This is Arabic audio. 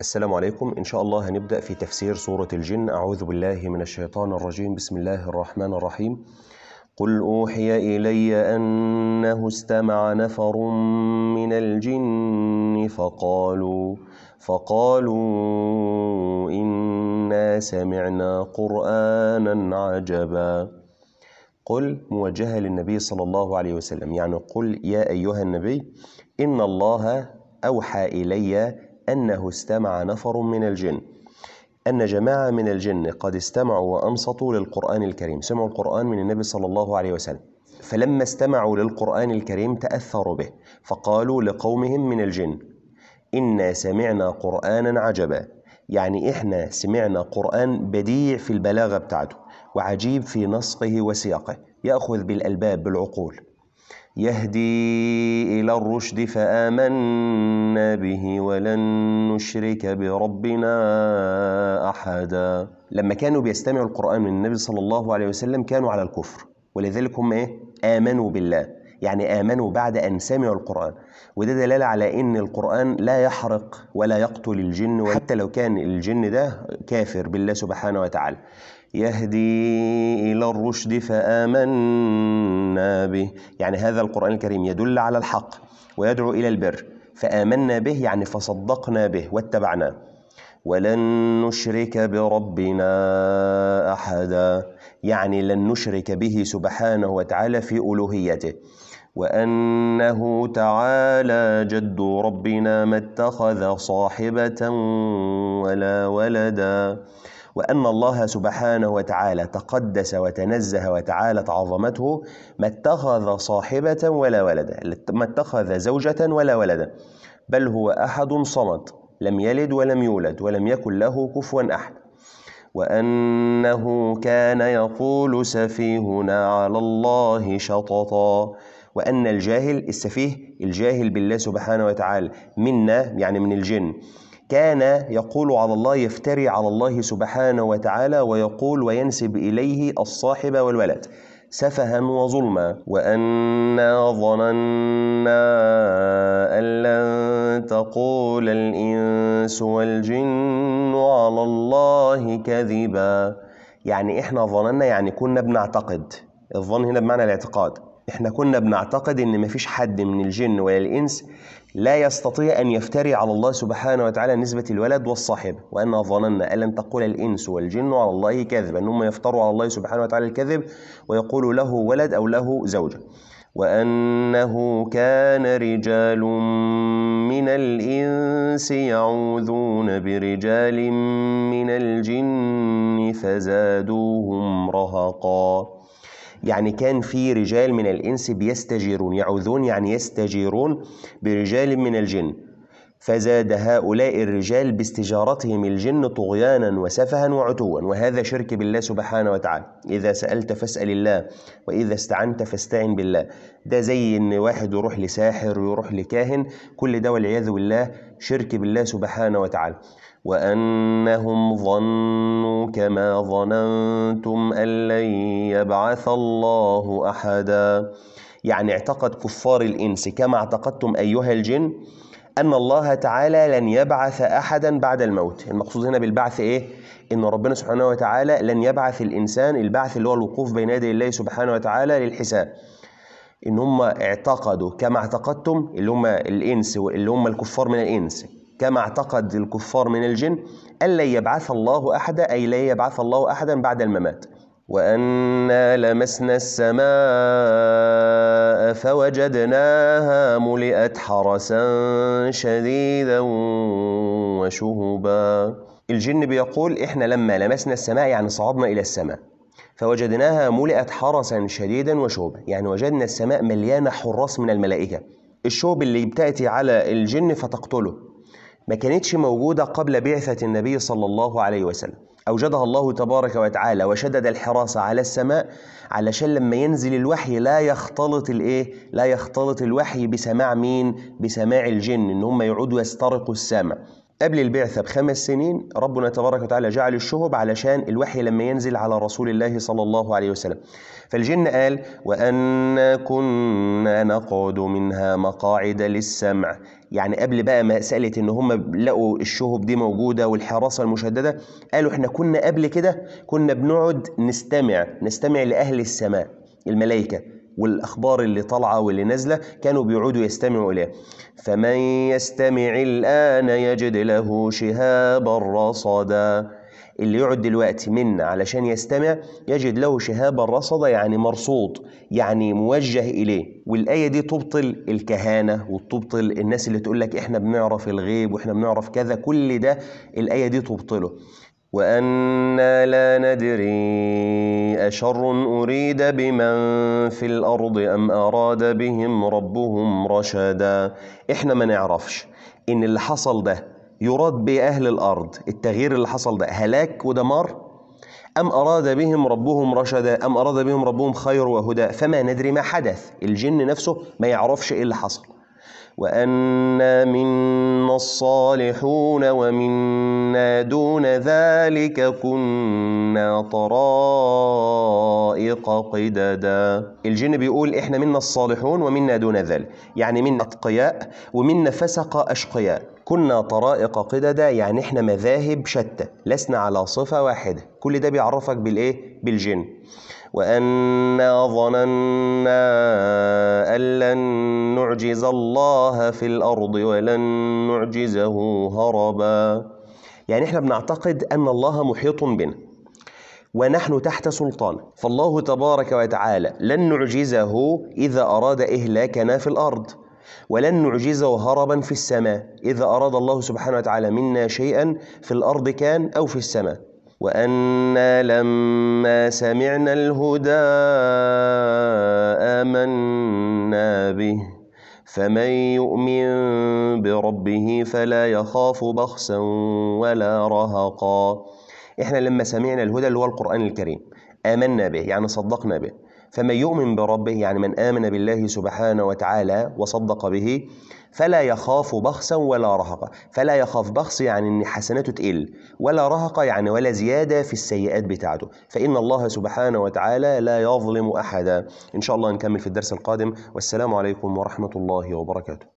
السلام عليكم إن شاء الله هنبدأ في تفسير سورة الجن أعوذ بالله من الشيطان الرجيم بسم الله الرحمن الرحيم قل أوحي إلي أنه استمع نفر من الجن فقالوا فقالوا إنا سمعنا قرآنا عجبا قل موجهة للنبي صلى الله عليه وسلم يعني قل يا أيها النبي إن الله أوحى إلي أنه استمع نفر من الجن أن جماعة من الجن قد استمعوا وأنصتوا للقرآن الكريم سمعوا القرآن من النبي صلى الله عليه وسلم فلما استمعوا للقرآن الكريم تأثروا به فقالوا لقومهم من الجن إنا سمعنا قرآنا عجبا يعني إحنا سمعنا قرآن بديع في البلاغة بتاعته وعجيب في نسقه وسياقه يأخذ بالألباب بالعقول يهدي إلى الرشد فآمنا به ولن نشرك بربنا أحدا لما كانوا بيستمعوا القرآن من النبي صلى الله عليه وسلم كانوا على الكفر ولذلك هم إيه؟ آمنوا بالله يعني آمنوا بعد أن سمعوا القرآن وده دلالة على إن القرآن لا يحرق ولا يقتل الجن حتى لو كان الجن ده كافر بالله سبحانه وتعالى يهدي إلى الرشد فآمنا به يعني هذا القرآن الكريم يدل على الحق ويدعو إلى البر فآمنا به يعني فصدقنا به واتبعناه ولن نشرك بربنا أحدا يعني لن نشرك به سبحانه وتعالى في ألوهيته وأنه تعالى جد ربنا ما اتخذ صاحبة ولا ولدا وأن الله سبحانه وتعالى تقدس وتنزه وتعالت عظمته ما اتخذ صاحبة ولا ولدا ما اتخذ زوجة ولا ولدا بل هو أحد صمد لم يلد ولم يولد ولم يكن له كفوا أحد وأنه كان يقول سفيهنا على الله شططا وأن الجاهل السفيه الجاهل بالله سبحانه وتعالى منا يعني من الجن كان يقول على الله يفتري على الله سبحانه وتعالى ويقول وينسب إليه الصاحب والولد سفها وظلما وأنا ظننا أن لن تقول الإنس والجن على الله كذبا يعني إحنا ظننا يعني كنا بنعتقد الظن هنا بمعنى الاعتقاد احنا كنا بنعتقد ان مفيش حد من الجن ولا الانس لا يستطيع ان يفتري على الله سبحانه وتعالى نسبه الولد والصاحب وان ظننا ان لن تقول الانس والجن على الله كذبا ان هم يفتروا على الله سبحانه وتعالى الكذب ويقولوا له ولد او له زوجه وانه كان رجال من الانس يعوذون برجال من الجن فزادوهم رهقا يعني كان في رجال من الإنس بيستجيرون يعوذون يعني يستجيرون برجال من الجن فزاد هؤلاء الرجال باستجارتهم الجن طغيانا وسفها وعتوا وهذا شرك بالله سبحانه وتعالى إذا سألت فاسأل الله وإذا استعنت فاستعن بالله ده زي إن واحد يروح لساحر ويروح لكاهن كل ده والعياذ بالله شرك بالله سبحانه وتعالى وأنهم ظنوا كما ظننتم أن لن يبعث الله أحدا يعني اعتقد كفار الإنس كما اعتقدتم أيها الجن أن الله تعالى لن يبعث أحدا بعد الموت المقصود هنا بالبعث إيه؟ إن ربنا سبحانه وتعالى لن يبعث الإنسان البعث اللي هو الوقوف بين يدي الله سبحانه وتعالى للحساب إن هم اعتقدوا كما اعتقدتم اللي هم الإنس اللي هم الكفار من الإنس كما اعتقد الكفار من الجن أن لن يبعث الله أحدا أي لا يبعث الله أحدا بعد الممات وأنا لمسنا السماء فوجدناها ملئت حرسا شديدا وشهبا الجن بيقول إحنا لما لمسنا السماء يعني صعدنا إلى السماء فوجدناها ملئت حرسا شديدا وشهبا يعني وجدنا السماء مليانة حراس من الملائكة الشوب اللي بتأتي على الجن فتقتله ما كانتش موجودة قبل بعثة النبي صلى الله عليه وسلم أوجدها الله تبارك وتعالى وشدد الحراسة على السماء علشان لما ينزل الوحي لا يختلط الإيه؟ لا يختلط الوحي بسماع مين؟ بسماع الجن إن هم يعودوا يسترقوا السمع قبل البعثة بخمس سنين ربنا تبارك وتعالى جعل الشهب علشان الوحي لما ينزل على رسول الله صلى الله عليه وسلم فالجن قال وأنا كنا نقعد منها مقاعد للسمع يعني قبل بقى ما مسألة إن هم لقوا الشهب دي موجودة والحراسة المشددة قالوا إحنا كنا قبل كده كنا بنقعد نستمع نستمع لأهل السماء الملائكة والاخبار اللي طالعه واللي نازله كانوا بيعودوا يستمعوا اليها فمن يستمع الان يجد له شهابا رصدا اللي يقعد دلوقتي من علشان يستمع يجد له شهابا رصدا يعني مرصود يعني موجه إليه والآية دي تبطل الكهانة وتبطل الناس اللي تقول لك إحنا بنعرف الغيب وإحنا بنعرف كذا كل ده الآية دي تبطله وأنا لا ندري أشر أريد بمن في الأرض أم أراد بهم ربهم رشدا إحنا ما نعرفش إن اللي حصل ده يراد بأهل الأرض التغيير اللي حصل ده هلاك ودمار أم أراد بهم ربهم رشدا أم أراد بهم ربهم خير وهدى فما ندري ما حدث الجن نفسه ما يعرفش إيه اللي حصل وأنا منا الصالحون ومنا دون ذلك كنا طرائق قددا الجن بيقول إحنا منا الصالحون ومنا دون ذلك يعني منا أتقياء ومنا فسق أشقياء كنا طرائق قددا يعني احنا مذاهب شتى لسنا على صفة واحدة كل ده بيعرفك بالإيه؟ بالجن وأنا ظننا أن لن نعجز الله في الأرض ولن نعجزه هربا يعني احنا بنعتقد أن الله محيط بنا ونحن تحت سلطانه فالله تبارك وتعالى لن نعجزه إذا أراد إهلاكنا في الأرض ولن نعجزه هربا في السماء إذا أراد الله سبحانه وتعالى منا شيئا في الأرض كان أو في السماء وأنا لما سمعنا الهدى آمنا به فمن يؤمن بربه فلا يخاف بخسا ولا رهقا إحنا لما سمعنا الهدى اللي هو القرآن الكريم آمنا به يعني صدقنا به فمن يؤمن بربه يعني من آمن بالله سبحانه وتعالى وصدق به فلا يخاف بخسا ولا رهقا فلا يخاف بخس يعني ان حسناته تقل ولا رهقا يعني ولا زيادة في السيئات بتاعته فإن الله سبحانه وتعالى لا يظلم أحدا إن شاء الله نكمل في الدرس القادم والسلام عليكم ورحمة الله وبركاته